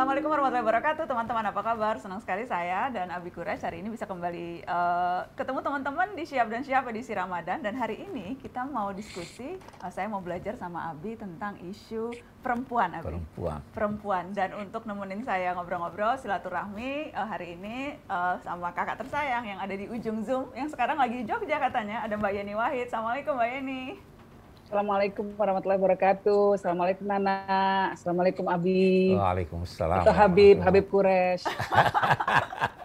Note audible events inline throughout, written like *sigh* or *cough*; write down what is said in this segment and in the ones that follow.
Assalamualaikum warahmatullahi wabarakatuh teman-teman apa kabar senang sekali saya dan Abi Quraish hari ini bisa kembali uh, ketemu teman-teman di siap dan siap edisi Ramadan dan hari ini kita mau diskusi uh, saya mau belajar sama Abi tentang isu perempuan Abi perempuan perempuan dan untuk nemenin saya ngobrol-ngobrol silaturahmi uh, hari ini uh, sama kakak tersayang yang ada di ujung zoom yang sekarang lagi di Jogja katanya ada Mbak Yeni Wahid Assalamualaikum Mbak Yeni Assalamualaikum warahmatullahi wabarakatuh. Assalamualaikum Nana. Assalamualaikum Abi. Waalaikumsalam. Atau Habib, Habib Quresh. *laughs*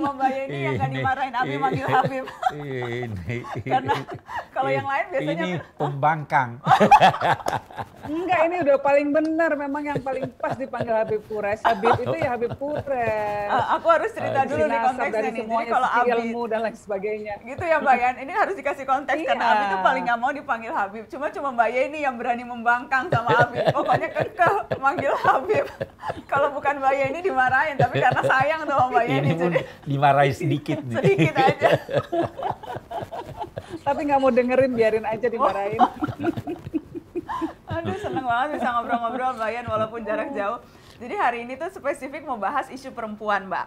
Surabaya ini, ini yang gak dimarahin Abi manggil Habib. Ini. *laughs* Karena kalau yang lain biasanya ini kan- pembangkang. *laughs* Enggak, ini udah paling benar memang yang paling pas dipanggil Habib Kures. Habib itu ya Habib Kures. Ah, aku harus cerita ah, dulu nih konteksnya nih. Jadi kalau Abi ilmu dan lain sebagainya. Gitu ya Mbak Yan. Ini harus dikasih konteks karena Abi itu iya. paling gak mau dipanggil Habib. Cuma cuma Mbak Yan ini yang berani membangkang sama Habib. *laughs* Pokoknya kekeh manggil Habib. kalau bukan Mbak Yan ini dimarahin, tapi karena sayang sama Mbak Yan ini dimarahi sedikit. sedikit aja. *laughs* Tapi nggak mau dengerin, biarin aja dimarahin. *laughs* Aduh, seneng banget bisa ngobrol-ngobrol Mbak Yan walaupun jarak oh. jauh. Jadi hari ini tuh spesifik mau bahas isu perempuan, Mbak.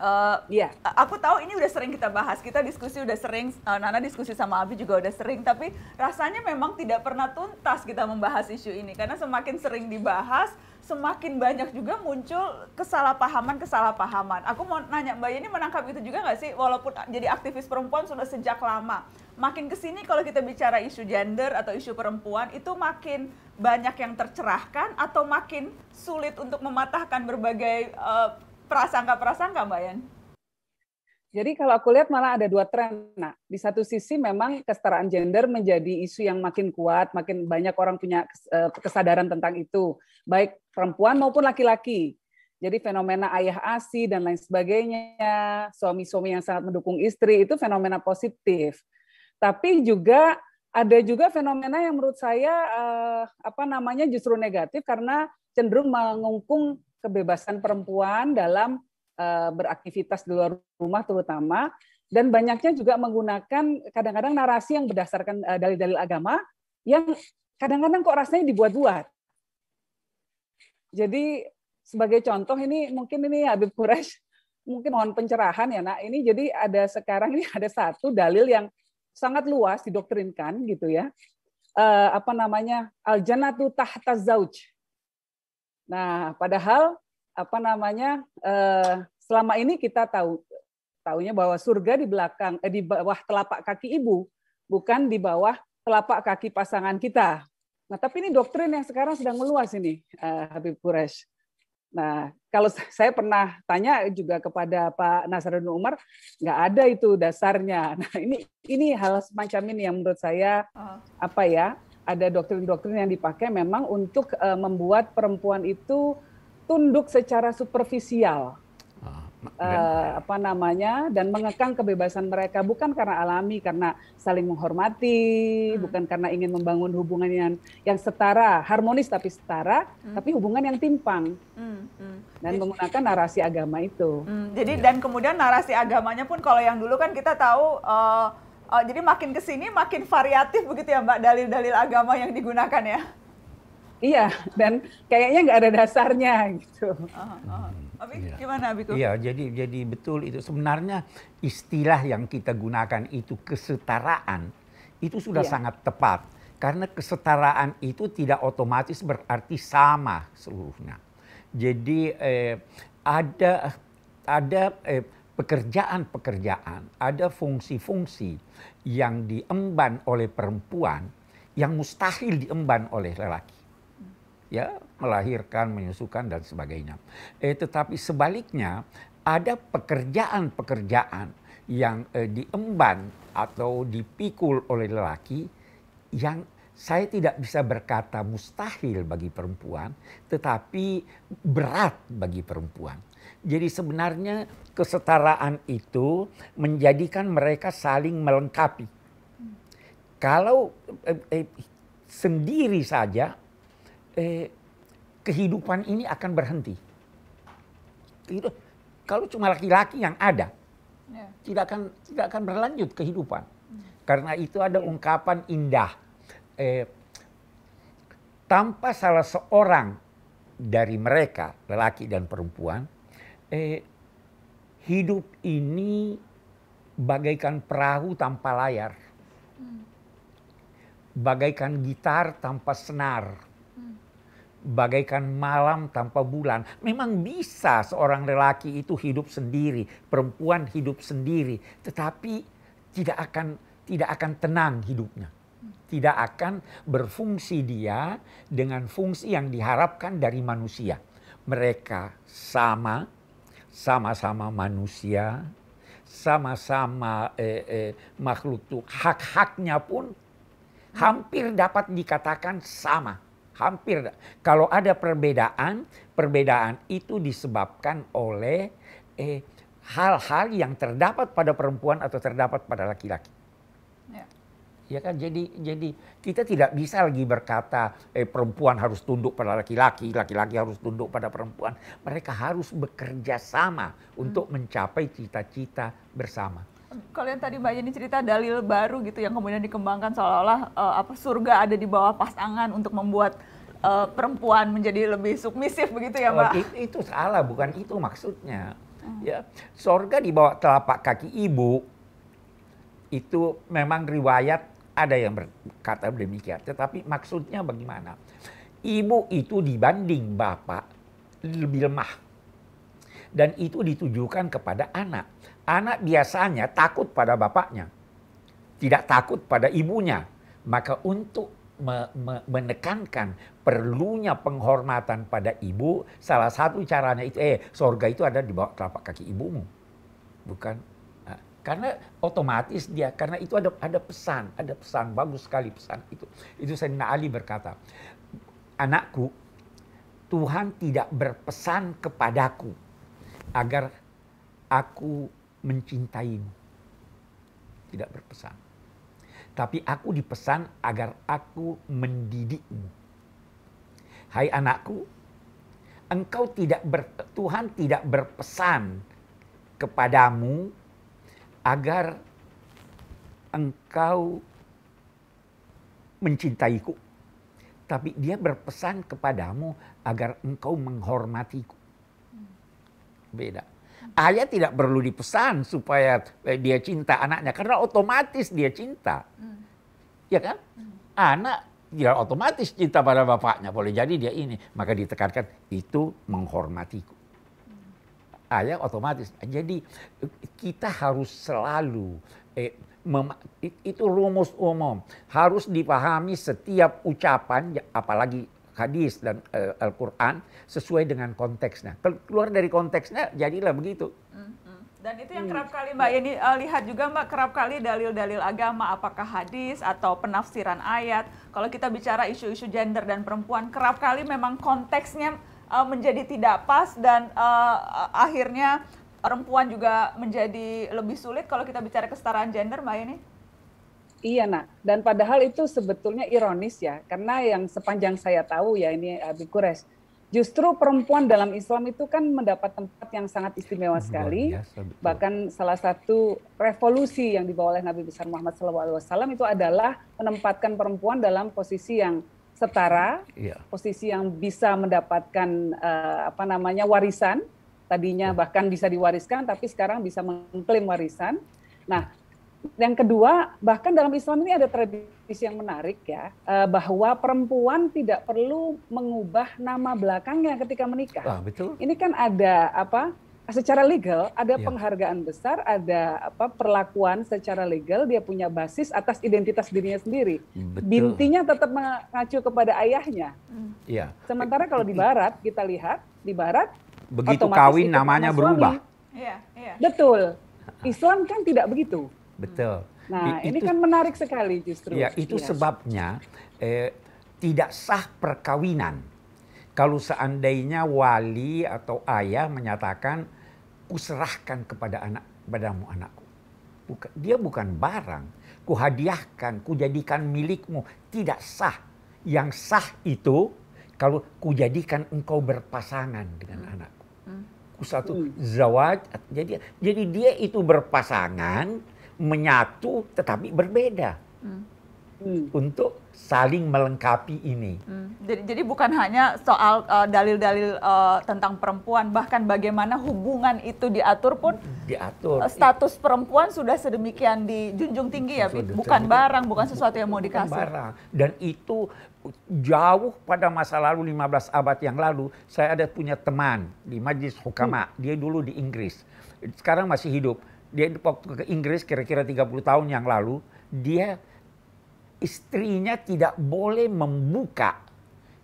Uh, eh, yeah. Aku tahu ini udah sering kita bahas, kita diskusi udah sering, uh, Nana diskusi sama Abi juga udah sering, tapi rasanya memang tidak pernah tuntas kita membahas isu ini karena semakin sering dibahas, semakin banyak juga muncul kesalahpahaman-kesalahpahaman. Aku mau nanya, Mbak ini menangkap itu juga nggak sih? Walaupun ah, jadi aktivis perempuan sudah sejak lama. Makin kesini kalau kita bicara isu gender atau isu perempuan, itu makin banyak yang tercerahkan atau makin sulit untuk mematahkan berbagai uh, prasangka-prasangka, Mbak Yan. Jadi kalau aku lihat malah ada dua tren. Nah, di satu sisi memang kesetaraan gender menjadi isu yang makin kuat, makin banyak orang punya eh, kesadaran tentang itu, baik perempuan maupun laki-laki. Jadi fenomena ayah asi dan lain sebagainya, suami-suami yang sangat mendukung istri itu fenomena positif. Tapi juga ada juga fenomena yang menurut saya eh, apa namanya justru negatif karena cenderung mengungkung kebebasan perempuan dalam Eh, beraktivitas di luar rumah terutama dan banyaknya juga menggunakan kadang-kadang narasi yang berdasarkan eh, dalil-dalil agama yang kadang-kadang kok rasanya dibuat-buat. Jadi sebagai contoh ini mungkin ini Habib Quraisy mungkin mohon pencerahan ya nak ini jadi ada sekarang ini ada satu dalil yang sangat luas didoktrinkan gitu ya eh, apa namanya al jannatu tahta zauj. Nah, padahal apa namanya eh, selama ini kita tahu tahunya bahwa surga di belakang eh, di bawah telapak kaki ibu bukan di bawah telapak kaki pasangan kita. Nah tapi ini doktrin yang sekarang sedang meluas ini eh, Habib Quresh. Nah kalau saya pernah tanya juga kepada Pak Nasrul Umar nggak ada itu dasarnya. *laughs* Nah ini ini hal semacam ini yang menurut saya oh. apa ya ada doktrin-doktrin yang dipakai memang untuk eh, membuat perempuan itu tunduk secara superficial uh, apa namanya dan mengekang kebebasan mereka bukan karena alami karena saling menghormati hmm. bukan karena ingin membangun hubungan yang yang setara harmonis tapi setara hmm. tapi hubungan yang timpang hmm. Hmm. dan jadi, menggunakan narasi agama itu hmm. jadi ya. dan kemudian narasi agamanya pun kalau yang dulu kan kita tahu uh, uh, jadi makin kesini makin variatif begitu ya mbak dalil-dalil agama yang digunakan ya Iya, dan kayaknya nggak ada dasarnya gitu. Oh, oh. Abi, ya. gimana Abi? Iya, jadi jadi betul itu sebenarnya istilah yang kita gunakan itu kesetaraan itu sudah ya. sangat tepat karena kesetaraan itu tidak otomatis berarti sama seluruhnya. Jadi eh, ada ada eh, pekerjaan-pekerjaan, ada fungsi-fungsi yang diemban oleh perempuan yang mustahil diemban oleh lelaki ya melahirkan, menyusukan dan sebagainya. Eh, tetapi sebaliknya ada pekerjaan-pekerjaan yang eh, diemban atau dipikul oleh lelaki yang saya tidak bisa berkata mustahil bagi perempuan, tetapi berat bagi perempuan. Jadi sebenarnya kesetaraan itu menjadikan mereka saling melengkapi. Kalau eh, eh, sendiri saja eh, kehidupan ini akan berhenti. Kalau cuma laki-laki yang ada, ya. tidak akan tidak akan berlanjut kehidupan. Hmm. Karena itu ada ya. ungkapan indah. Eh, tanpa salah seorang dari mereka, lelaki dan perempuan, eh, hidup ini bagaikan perahu tanpa layar. Hmm. Bagaikan gitar tanpa senar bagaikan malam tanpa bulan. Memang bisa seorang lelaki itu hidup sendiri, perempuan hidup sendiri, tetapi tidak akan tidak akan tenang hidupnya. Tidak akan berfungsi dia dengan fungsi yang diharapkan dari manusia. Mereka sama, sama-sama manusia, sama-sama eh, eh, makhluk Hak-haknya pun hampir dapat dikatakan sama hampir kalau ada perbedaan, perbedaan itu disebabkan oleh eh, hal-hal yang terdapat pada perempuan atau terdapat pada laki-laki. Ya. ya kan jadi jadi kita tidak bisa lagi berkata eh, perempuan harus tunduk pada laki-laki, laki-laki harus tunduk pada perempuan. Mereka harus bekerja sama hmm. untuk mencapai cita-cita bersama kalian tadi Mbak Yeni cerita dalil baru gitu yang kemudian dikembangkan seolah-olah uh, apa surga ada di bawah pasangan untuk membuat uh, perempuan menjadi lebih submisif begitu ya Mbak? Oh, itu, itu salah, bukan itu maksudnya. Hmm. Ya, surga di bawah telapak kaki ibu itu memang riwayat ada yang berkata demikian, tetapi maksudnya bagaimana? Ibu itu dibanding bapak lebih lemah. Dan itu ditujukan kepada anak Anak biasanya takut pada bapaknya, tidak takut pada ibunya. Maka untuk me me menekankan perlunya penghormatan pada ibu, salah satu caranya itu, eh, sorga itu ada di bawah telapak kaki ibumu, bukan? Nah, karena otomatis dia, karena itu ada ada pesan, ada pesan bagus sekali pesan itu. Itu Sayyidina Ali berkata, anakku, Tuhan tidak berpesan kepadaku agar aku mencintaimu. Tidak berpesan. Tapi aku dipesan agar aku mendidikmu. Hai anakku, engkau tidak ber, Tuhan tidak berpesan kepadamu agar engkau mencintaiku. Tapi dia berpesan kepadamu agar engkau menghormatiku. Beda. Ayah tidak perlu dipesan supaya eh, dia cinta anaknya karena otomatis dia cinta. Hmm. Ya kan? Hmm. Anak dia ya otomatis cinta pada bapaknya. Boleh jadi dia ini. Maka ditekankan itu menghormatiku. Hmm. Ayah otomatis. Jadi kita harus selalu eh, mem, itu rumus umum harus dipahami setiap ucapan ya, apalagi hadis dan uh, Al-Quran sesuai dengan konteksnya. Keluar dari konteksnya jadilah begitu. Dan itu yang hmm. kerap kali Mbak ini uh, lihat juga Mbak kerap kali dalil-dalil agama apakah hadis atau penafsiran ayat. Kalau kita bicara isu-isu gender dan perempuan kerap kali memang konteksnya uh, menjadi tidak pas dan uh, akhirnya perempuan juga menjadi lebih sulit kalau kita bicara kesetaraan gender Mbak ini. Iya, nak dan padahal itu sebetulnya ironis ya, karena yang sepanjang saya tahu ya ini eh, Abi Kures, justru perempuan dalam Islam itu kan mendapat tempat yang sangat istimewa sekali, biasa, bahkan salah satu revolusi yang dibawa oleh Nabi besar Muhammad SAW itu adalah menempatkan perempuan dalam posisi yang setara, iya. posisi yang bisa mendapatkan uh, apa namanya warisan, tadinya iya. bahkan bisa diwariskan, tapi sekarang bisa mengklaim warisan. Nah, yang kedua, bahkan dalam Islam ini ada tradisi yang menarik ya, eh, bahwa perempuan tidak perlu mengubah nama belakangnya ketika menikah. Ah, betul. Ini kan ada apa? Secara legal ada ya. penghargaan besar, ada apa perlakuan secara legal dia punya basis atas identitas dirinya sendiri. Betul. Bintinya tetap mengacu kepada ayahnya. Iya. Hmm. Sementara kalau di Barat kita lihat di Barat begitu kawin namanya berubah. Iya, iya. Betul. Islam kan tidak begitu. Betul. Nah, itu, ini kan menarik sekali justru. Ya, itu yes. Iya. sebabnya eh, tidak sah perkawinan. Kalau seandainya wali atau ayah menyatakan, kuserahkan kepada anak padamu anakku. Bukan, dia bukan barang. Kuhadiahkan, kujadikan milikmu. Tidak sah. Yang sah itu kalau kujadikan engkau berpasangan dengan hmm. anakku. Hmm. Ku satu hmm. zawaj. Jadi, jadi dia itu berpasangan menyatu tetapi berbeda hmm. hmm. untuk saling melengkapi ini. Hmm. Jadi, jadi bukan hanya soal eh, dalil-dalil uh, uh, tentang perempuan, bahkan bagaimana hubungan itu diatur pun diatur. Eh, status perempuan sudah sedemikian dijunjung tinggi ya, sudah, bukan sudah. barang, bukan sesuatu yang mau dikasih. Bukan barang. Dan itu jauh pada masa lalu 15 abad yang lalu saya ada punya teman di Majlis Hukama, hmm. dia dulu di Inggris. Sekarang masih hidup dia waktu ke Inggris kira-kira 30 tahun yang lalu, dia istrinya tidak boleh membuka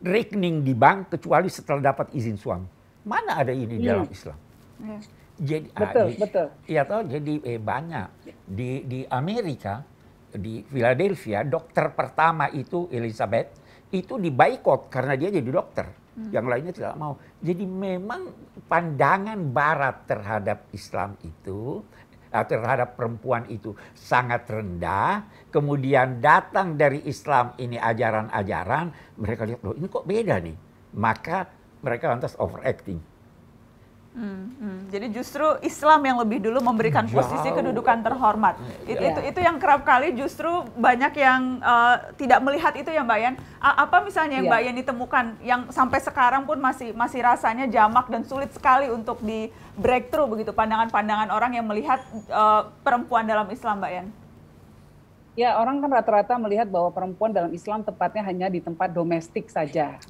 rekening di bank kecuali setelah dapat izin suami. Mana ada ini hmm. dalam Islam? Hmm. Jadi betul, ah, betul. Iya tahu jadi eh, banyak di di Amerika di Philadelphia dokter pertama itu Elizabeth itu dibaikot karena dia jadi dokter. Hmm. Yang lainnya tidak mau. Jadi memang pandangan barat terhadap Islam itu Eh, terhadap perempuan itu sangat rendah, kemudian datang dari Islam ini ajaran-ajaran, mereka lihat loh ini kok beda nih. Maka mereka lantas overacting. Hmm, hmm, Jadi justru Islam yang lebih dulu memberikan hmm, posisi kedudukan terhormat. Hmm, itu, yeah. itu itu yang kerap kali justru banyak yang uh, tidak melihat itu ya Mbak Yan. A apa misalnya yang yeah. Mbak Yan ditemukan yang sampai sekarang pun masih masih rasanya jamak dan sulit sekali untuk di breakthrough begitu pandangan-pandangan orang yang melihat uh, perempuan dalam Islam Mbak Yan. Ya, orang kan rata-rata melihat bahwa perempuan dalam Islam tepatnya hanya di tempat domestik saja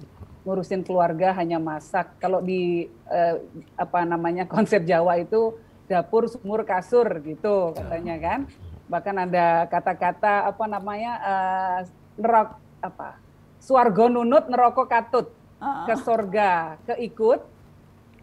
ngurusin keluarga hanya masak. Kalau di eh, apa namanya *laughs* konsep Jawa itu dapur, sumur, kasur gitu katanya ya. kan. Bahkan ada kata-kata apa namanya eh, nerok apa? Suargo nunut neroko katut ke surga keikut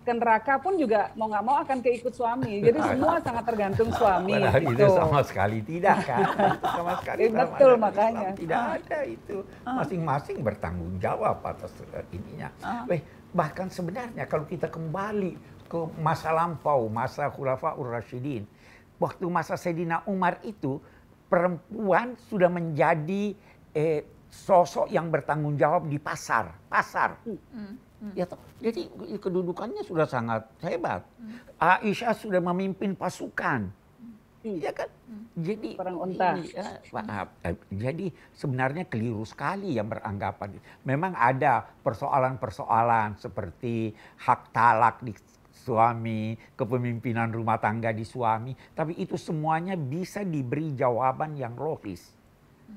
ke neraka pun juga mau nggak mau akan keikut suami. Jadi *laughs* semua sangat tergantung ah, suami. Padahal gitu. itu sama sekali tidak kan. *laughs* sama sekali. Ya, betul makanya. Islam. Tidak ada itu. Ah. Masing-masing bertanggung jawab atas eh, ininya. Ah. Weh, bahkan sebenarnya kalau kita kembali ke masa lampau, masa Khulafaur Rasyidin, waktu masa sedina Umar itu perempuan sudah menjadi eh, sosok yang bertanggung jawab di pasar, pasar. Mm. Hmm. Ya, jadi kedudukannya sudah sangat hebat. Hmm. Aisyah sudah memimpin pasukan. Hmm. Iya kan? Hmm. Jadi perang unta. Ya, maaf. Eh, jadi sebenarnya keliru sekali yang beranggapan. Memang ada persoalan-persoalan seperti hak talak di suami, kepemimpinan rumah tangga di suami, tapi itu semuanya bisa diberi jawaban yang logis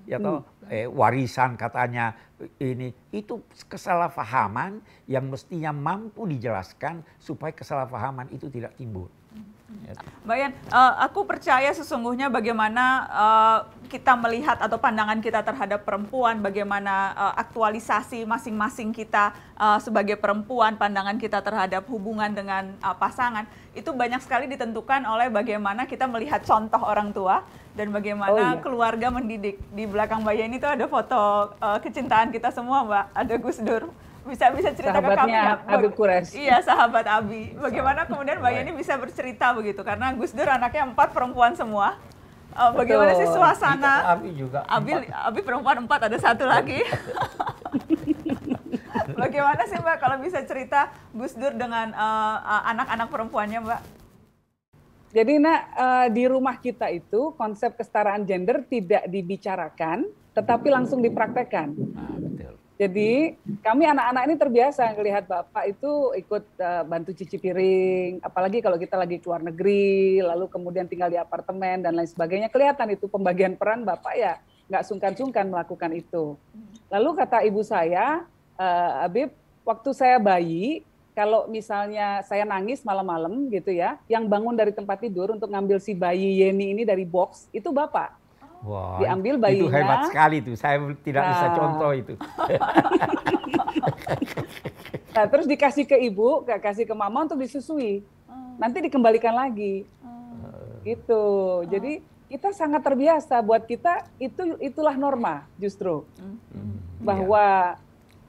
ya hmm. toh eh, warisan katanya ini itu kesalahpahaman yang mestinya mampu dijelaskan supaya kesalahpahaman itu tidak timbul. Hmm. Ya Mbak Yan, uh, aku percaya sesungguhnya bagaimana uh, kita melihat atau pandangan kita terhadap perempuan, bagaimana uh, aktualisasi masing-masing kita uh, sebagai perempuan, pandangan kita terhadap hubungan dengan uh, pasangan, itu banyak sekali ditentukan oleh bagaimana kita melihat contoh orang tua, dan bagaimana oh, iya. keluarga mendidik. Di belakang Mbak Yeni itu ada foto uh, kecintaan kita semua, Mbak. Ada Gus Dur. Bisa bisa cerita ke kami Abi Kures. Iya, sahabat Abi. Bagaimana kemudian Mbak Yeni bisa bercerita begitu karena Gus Dur anaknya empat perempuan semua. Uh, bagaimana Betul. sih suasana? Abi juga. Abi Abi perempuan empat ada satu lagi. *laughs* bagaimana sih Mbak kalau bisa cerita Gus Dur dengan eh, anak-anak uh, anak -anak perempuannya Mbak? Jadi nak uh, di rumah kita itu konsep kesetaraan gender tidak dibicarakan, tetapi langsung dipraktekkan. Nah, Jadi kami anak-anak ini terbiasa melihat bapak itu ikut uh, bantu cuci piring, apalagi kalau kita lagi keluar negeri, lalu kemudian tinggal di apartemen dan lain sebagainya. Kelihatan itu pembagian peran bapak ya nggak sungkan-sungkan melakukan itu. Hmm. Lalu kata ibu saya, uh, eh, Abib, waktu saya bayi kalau misalnya saya nangis malam-malam gitu ya, yang bangun dari tempat tidur untuk ngambil si bayi Yeni ini dari box itu bapak. Wow, diambil bayinya. Itu hebat sekali tuh. Saya tidak nah. bisa contoh itu. *laughs* nah, terus dikasih ke ibu, kasih ke mama untuk disusui. Hmm. Nanti dikembalikan lagi. itu. Hmm. Gitu. Hmm. Jadi kita sangat terbiasa buat kita itu itulah norma justru. Bahwa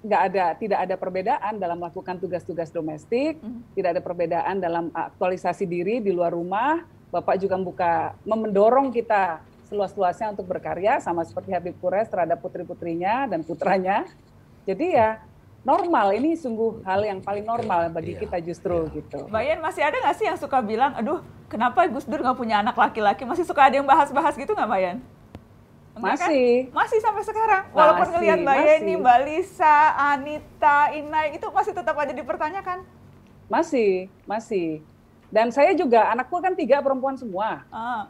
nggak ada tidak ada perbedaan dalam melakukan tugas-tugas domestik, mm-hmm. tidak ada perbedaan dalam aktualisasi diri di luar rumah. Bapak juga membuka mendorong kita seluas-luasnya untuk berkarya sama seperti Habib Kures terhadap putri-putrinya dan putranya. Jadi ya normal ini sungguh hal yang paling normal bagi iya, kita justru iya. gitu. Bayan masih ada nggak sih yang suka bilang, aduh kenapa Gus Dur nggak punya anak laki-laki? Masih suka ada yang bahas-bahas gitu nggak Bayan Kan? masih. Kan? Masih sampai sekarang. Walaupun ngelihat Mbak Yeni, Mbak Lisa, Anita, Inai itu masih tetap aja dipertanyakan. Masih, masih. Dan saya juga anakku kan tiga perempuan semua. Uh.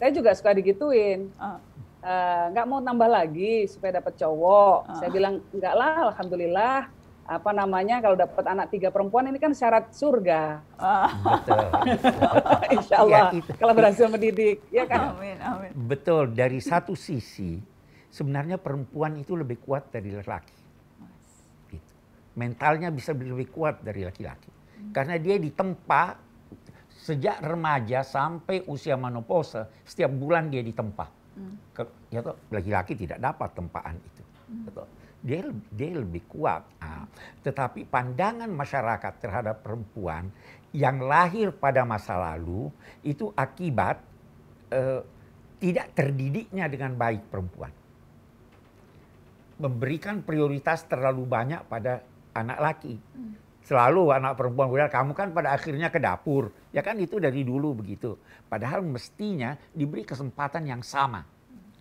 Saya juga suka digituin. Uh. Uh, nggak mau nambah lagi supaya dapat cowok. Uh. Saya bilang enggak lah, alhamdulillah apa namanya kalau dapat anak tiga perempuan ini kan syarat surga. Betul. *laughs* Insya Allah ya, kalau berhasil mendidik, ya kan? Amin, amin. Betul. Dari satu sisi sebenarnya perempuan itu lebih kuat dari laki Gitu. Mentalnya bisa lebih kuat dari laki-laki hmm. karena dia ditempa sejak remaja sampai usia menopause setiap bulan dia ditempa. Hmm. ya laki-laki tidak dapat tempaan itu. Hmm. Gitu dia dia lebih kuat. Nah, tetapi pandangan masyarakat terhadap perempuan yang lahir pada masa lalu itu akibat eh, tidak terdidiknya dengan baik perempuan. Memberikan prioritas terlalu banyak pada anak laki. Hmm. selalu anak perempuan bilang kamu kan pada akhirnya ke dapur ya kan itu dari dulu begitu padahal mestinya diberi kesempatan yang sama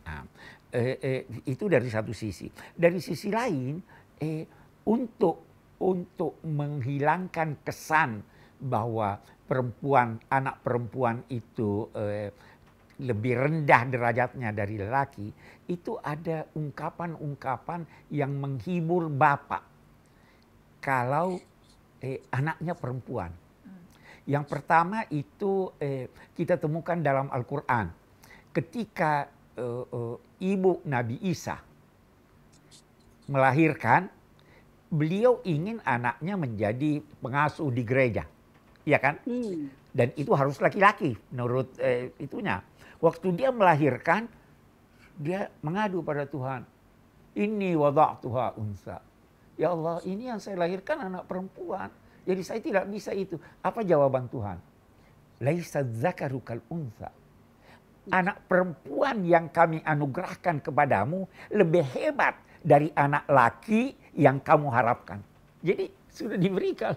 Nah, eh, eh, itu dari satu sisi. Dari sisi lain, eh, untuk untuk menghilangkan kesan bahwa perempuan anak perempuan itu eh, lebih rendah derajatnya dari lelaki, itu ada ungkapan-ungkapan yang menghibur bapak kalau eh, anaknya perempuan. Yang pertama itu eh, kita temukan dalam Al-Quran. Ketika uh, uh, ibu Nabi Isa melahirkan, beliau ingin anaknya menjadi pengasuh di gereja, ya kan? Hmm. Dan itu harus laki-laki menurut eh, itunya. Waktu dia melahirkan, dia mengadu pada Tuhan, ini wadah Tuhan unsa. Ya Allah, ini yang saya lahirkan anak perempuan. Jadi saya tidak bisa itu. Apa jawaban Tuhan? Laisa zakaru kal unsa anak perempuan yang kami anugerahkan kepadamu lebih hebat dari anak laki yang kamu harapkan. Jadi sudah diberikan.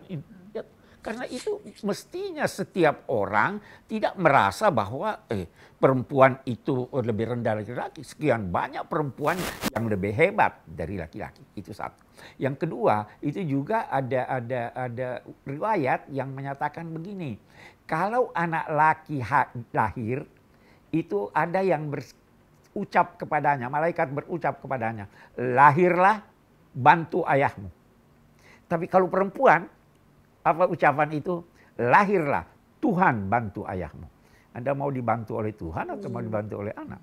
Ya, karena itu mestinya setiap orang tidak merasa bahwa eh, perempuan itu lebih rendah dari laki Sekian banyak perempuan yang lebih hebat dari laki-laki. Itu satu. Yang kedua, itu juga ada ada ada riwayat yang menyatakan begini. Kalau anak laki lahir itu ada yang berucap kepadanya, malaikat berucap kepadanya, lahirlah bantu ayahmu. Tapi kalau perempuan, apa ucapan itu? Lahirlah Tuhan bantu ayahmu. Anda mau dibantu oleh Tuhan atau mau hmm. dibantu oleh anak?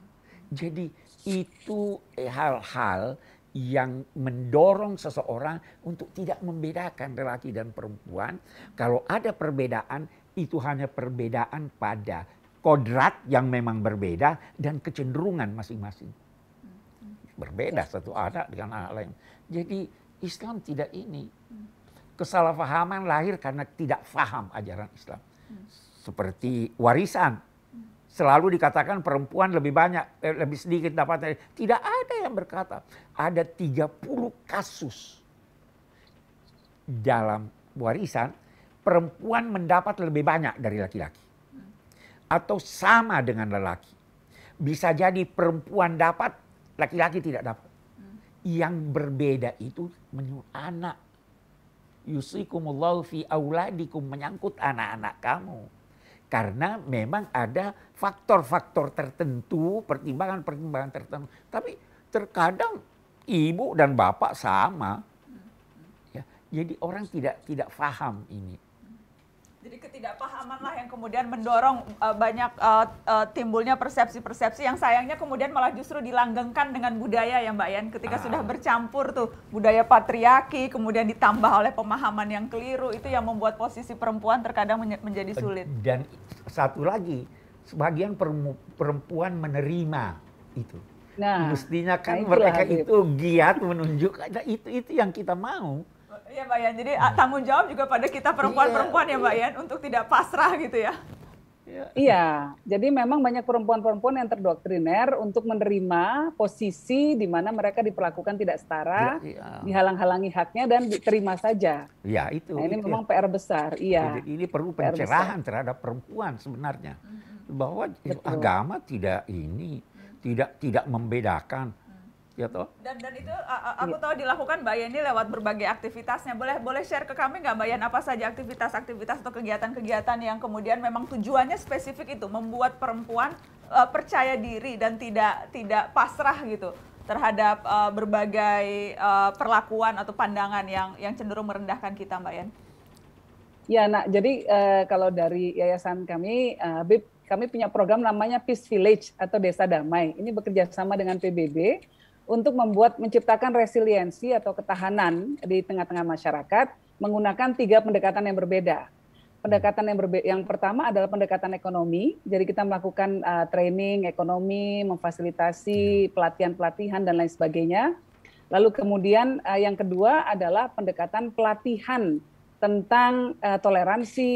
Jadi itu hal-hal yang mendorong seseorang untuk tidak membedakan lelaki dan perempuan. Kalau ada perbedaan, itu hanya perbedaan pada kodrat yang memang berbeda dan kecenderungan masing-masing. Berbeda satu anak dengan anak lain. Jadi Islam tidak ini. Kesalahpahaman lahir karena tidak faham ajaran Islam. Seperti warisan. Selalu dikatakan perempuan lebih banyak, eh, lebih sedikit dapatnya. Tidak ada yang berkata. Ada 30 kasus dalam warisan perempuan mendapat lebih banyak dari laki-laki atau sama dengan lelaki. Bisa jadi perempuan dapat, laki-laki tidak dapat. Yang berbeda itu menyuruh anak. Yusikumullahu fi awladikum menyangkut anak-anak kamu. Karena memang ada faktor-faktor tertentu, pertimbangan-pertimbangan tertentu. Tapi terkadang ibu dan bapak sama. Ya, jadi orang tidak tidak faham ini. Jadi ketidakpahaman lah yang kemudian mendorong uh, banyak uh, uh, timbulnya persepsi-persepsi yang sayangnya kemudian malah justru dilanggengkan dengan budaya ya Mbak Yan. Ketika ah. sudah bercampur tuh budaya patriarki kemudian ditambah oleh pemahaman yang keliru itu yang membuat posisi perempuan terkadang men menjadi sulit. Dan satu lagi sebagian perempuan menerima itu. Nah, mestinya kan nah, mereka itu, itu giat menunjukkan nah, itu itu yang kita mau Iya Mbak Yan, jadi nah. tanggung jawab juga pada kita perempuan-perempuan iya. ya Mbak Yan iya. untuk tidak pasrah gitu ya. Iya, jadi memang banyak perempuan-perempuan yang terdoktriner untuk menerima posisi di mana mereka diperlakukan tidak setara, ya, ya. dihalang-halangi haknya dan diterima saja. Iya itu. Nah, ini itu. Ya. memang PR besar, iya. Jadi ini perlu pencerahan terhadap perempuan sebenarnya bahwa Betul. agama tidak ini tidak tidak membedakan Ya toh. Dan dan itu aku iya. tahu dilakukan Mbak Yeni lewat berbagai aktivitasnya. Boleh boleh share ke kami nggak Mbak Yeni apa saja aktivitas-aktivitas atau kegiatan-kegiatan yang kemudian memang tujuannya spesifik itu membuat perempuan uh, percaya diri dan tidak tidak pasrah gitu terhadap uh, berbagai uh, perlakuan atau pandangan yang yang cenderung merendahkan kita Mbak Yeni. Ya, nak. Jadi uh, kalau dari yayasan kami, uh, BIP, kami punya program namanya Peace Village atau Desa Damai. Ini bekerja sama dengan PBB untuk membuat menciptakan resiliensi atau ketahanan di tengah-tengah masyarakat menggunakan tiga pendekatan yang berbeda. Pendekatan yang berbe yang pertama adalah pendekatan ekonomi. Jadi kita melakukan uh, training ekonomi, memfasilitasi iya. pelatihan-pelatihan dan lain sebagainya. Lalu kemudian uh, yang kedua adalah pendekatan pelatihan tentang uh, toleransi,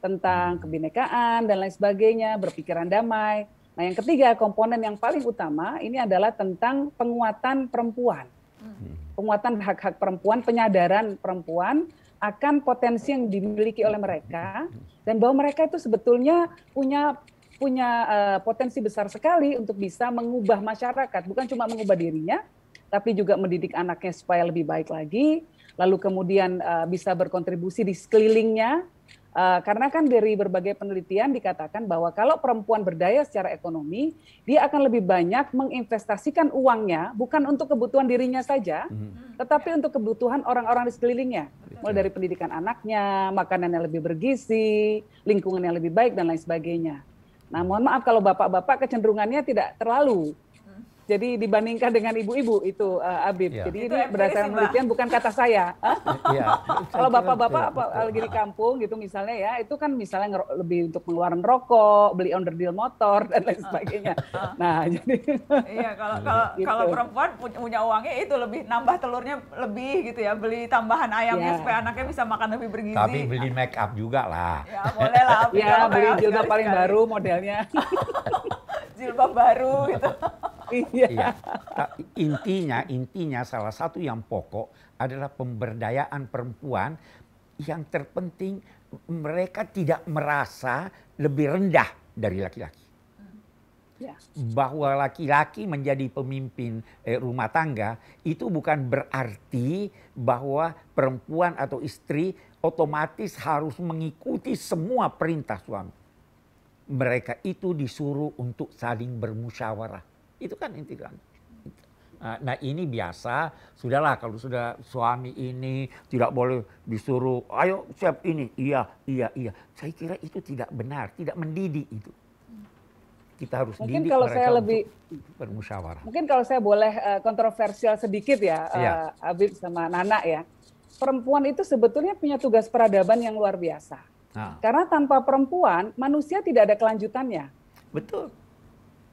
tentang hmm. kebinekaan dan lain sebagainya, berpikiran damai. Nah, yang ketiga komponen yang paling utama ini adalah tentang penguatan perempuan. Penguatan hak-hak perempuan, penyadaran perempuan akan potensi yang dimiliki oleh mereka dan bahwa mereka itu sebetulnya punya punya uh, potensi besar sekali untuk bisa mengubah masyarakat, bukan cuma mengubah dirinya, tapi juga mendidik anaknya supaya lebih baik lagi, lalu kemudian uh, bisa berkontribusi di sekelilingnya Uh, karena kan dari berbagai penelitian dikatakan bahwa kalau perempuan berdaya secara ekonomi, dia akan lebih banyak menginvestasikan uangnya bukan untuk kebutuhan dirinya saja, mhm. hmm. tetapi ya. untuk kebutuhan orang-orang di sekelilingnya. Betul. Mulai dari pendidikan anaknya, makanan yang lebih bergizi, lingkungan yang lebih baik dan lain sebagainya. Nah, mohon maaf kalau bapak-bapak kecenderungannya tidak terlalu jadi dibandingkan dengan ibu-ibu itu uh, eh, Abib. Ya. Jadi ini berdasarkan penelitian bukan kata saya. *laughs* ya, Kalau bapak-bapak ya, lagi di kampung gitu misalnya ya, itu kan misalnya lebih untuk pengeluaran rokok, beli underdeal motor dan lain sebagainya. *laughs* nah, *laughs* jadi Iya, kalau kalau gitu. kalau perempuan punya uangnya itu lebih nambah telurnya lebih gitu ya, beli tambahan ayamnya ya. supaya anaknya bisa makan lebih bergizi. Tapi beli make up juga lah. Ya, boleh lah. Ya, beli gitu jilbab paling baru modelnya. jilbab baru gitu. Iya. iya. Intinya, intinya salah satu yang pokok adalah pemberdayaan perempuan yang terpenting mereka tidak merasa lebih rendah dari laki-laki. Iya. Bahwa laki-laki menjadi pemimpin eh, rumah tangga itu bukan berarti bahwa perempuan atau istri otomatis harus mengikuti semua perintah suami. Mereka itu disuruh untuk saling bermusyawarah itu kan inti kan. Nah, nah ini biasa, sudahlah kalau sudah suami ini tidak boleh disuruh, ayo siap ini, iya, iya, iya. Saya kira itu tidak benar, tidak mendidik itu. Kita harus mungkin didik kalau mereka saya lebih bermusyawarah. Mungkin kalau saya boleh eh, kontroversial sedikit ya, ya. Uh, Habib sama Nana ya. Perempuan itu sebetulnya punya tugas peradaban yang luar biasa. Nah. Karena tanpa perempuan, manusia tidak ada kelanjutannya. Betul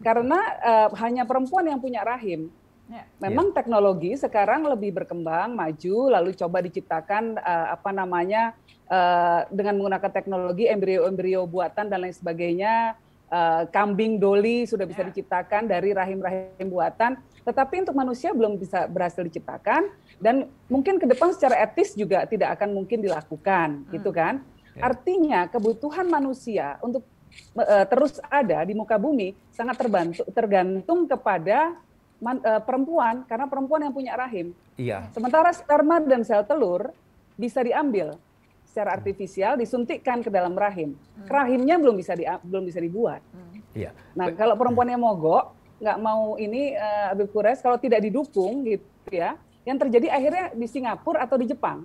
karena uh, hanya perempuan yang punya rahim. Ya. Memang yeah. teknologi sekarang lebih berkembang, maju, lalu coba diciptakan uh, apa namanya uh, dengan menggunakan teknologi embrio-embrio buatan dan lain sebagainya. Uh, kambing doli sudah bisa yeah. diciptakan dari rahim-rahim buatan, tetapi untuk manusia belum bisa berhasil diciptakan dan mungkin ke depan secara etis juga tidak akan mungkin dilakukan, hmm. gitu kan? Yeah. Artinya kebutuhan manusia untuk Eh, terus ada di muka bumi sangat terbantu, tergantung kepada man, uh, perempuan karena perempuan yang punya rahim. Iya. Sementara sperma dan sel telur bisa diambil secara hmm. artifisial disuntikkan ke dalam rahim. Hmm. Rahimnya belum bisa di, belum bisa dibuat. Hmm. Iya. Nah, kalau perempuannya mogok, nggak mau ini uh, Habib Kures kalau tidak didukung gitu ya, yang terjadi akhirnya di Singapura atau di Jepang.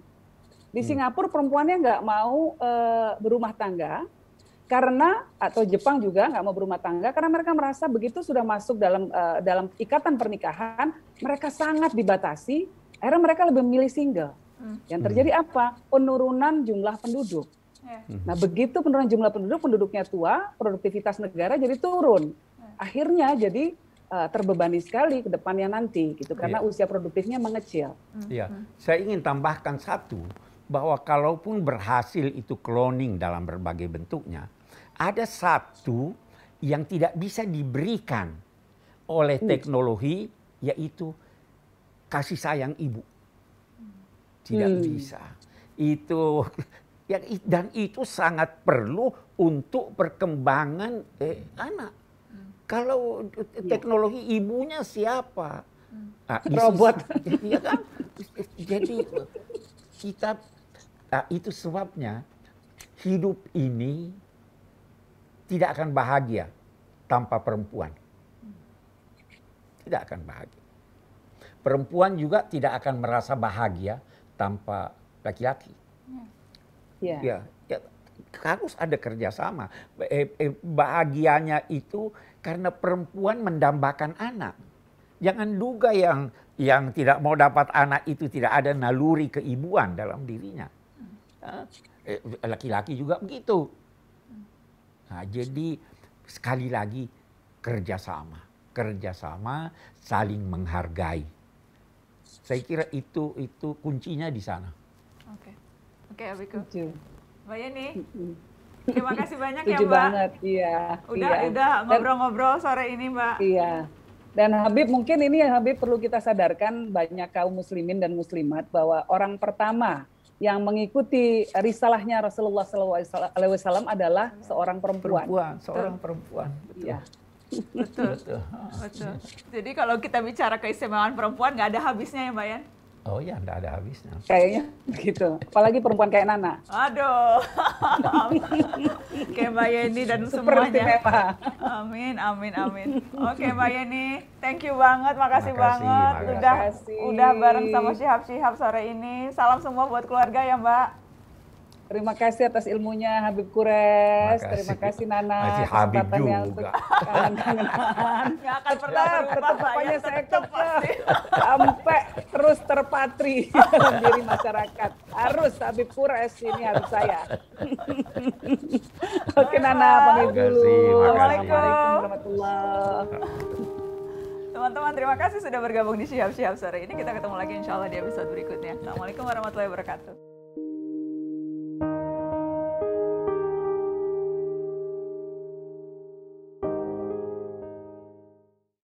Di Singapura perempuannya nggak mau uh, berumah tangga, karena atau Jepang juga nggak mau berumah tangga karena mereka merasa begitu sudah masuk dalam uh, dalam ikatan pernikahan mereka sangat dibatasi akhirnya mereka lebih memilih single hmm. yang terjadi apa penurunan jumlah penduduk ya. hmm. nah begitu penurunan jumlah penduduk penduduknya tua produktivitas negara jadi turun ya. akhirnya jadi uh, terbebani sekali ke depannya nanti gitu iya. karena yeah. usia produktifnya mengecil. Hmm. Iya, saya ingin tambahkan satu bahwa kalaupun berhasil itu cloning dalam berbagai bentuknya, ada satu yang tidak bisa diberikan oleh teknologi yaitu kasih sayang ibu. Tidak hmm. bisa. Itu *laughs* ya, dan itu sangat perlu untuk perkembangan eh, anak. Kalau iya. teknologi ibunya siapa? Nah, Robot. *laughs* Iya kan? Jadi kita nah, itu sebabnya hidup ini tidak akan bahagia tanpa perempuan. Tidak akan bahagia. Perempuan juga tidak akan merasa bahagia tanpa laki-laki. Ya. ya, ya harus ada kerjasama. Eh, eh, bahagianya itu karena perempuan mendambakan anak. Jangan duga yang yang tidak mau dapat anak itu tidak ada naluri keibuan dalam dirinya. Hmm. Ah, eh, laki-laki juga begitu Nah, jadi sekali lagi kerjasama, kerjasama, saling menghargai. Saya kira itu itu kuncinya di sana. Oke, oke Abiko. Mbak Yeni, terima kasih banyak Tujuh ya Mbak. banget, iya. Udah, iya. udah ngobrol-ngobrol sore ini Mbak. Iya. Dan Habib mungkin ini yang Habib perlu kita sadarkan banyak kaum muslimin dan muslimat bahwa orang pertama yang mengikuti risalahnya Rasulullah SAW adalah seorang perempuan. Perempuan, seorang perempuan. Betul. Ya. Betul. Betul. Betul. Jadi kalau kita bicara keistimewaan perempuan nggak ada habisnya ya Mbak Yan? Oh iya, nggak ada habisnya. Kayaknya begitu. Apalagi perempuan kayak Nana. Aduh. *laughs* kayak Mbak Yeni dan Super semuanya. Amin, amin, amin. Oke, okay, Mbak Yeni, thank you banget, makasih, makasih banget makasih. udah makasih. udah bareng sama Syihab Syihab sore ini. Salam semua buat keluarga ya, Mbak. Terima kasih atas ilmunya Habib Kures. Terima kasih Nana. Masih Habib juga. Untuk kangen akan pernah berubah. Pokoknya ya. saya kekeh. Sampai terus terpatri dalam diri masyarakat. Harus Habib Kures ini harus saya. *laughs* Oke Nana, pamit dulu. Assalamualaikum. Teman-teman, terima kasih sudah bergabung di Siap Siap sore ini. Kita ketemu lagi insya Allah di episode berikutnya. Assalamualaikum warahmatullahi wabarakatuh.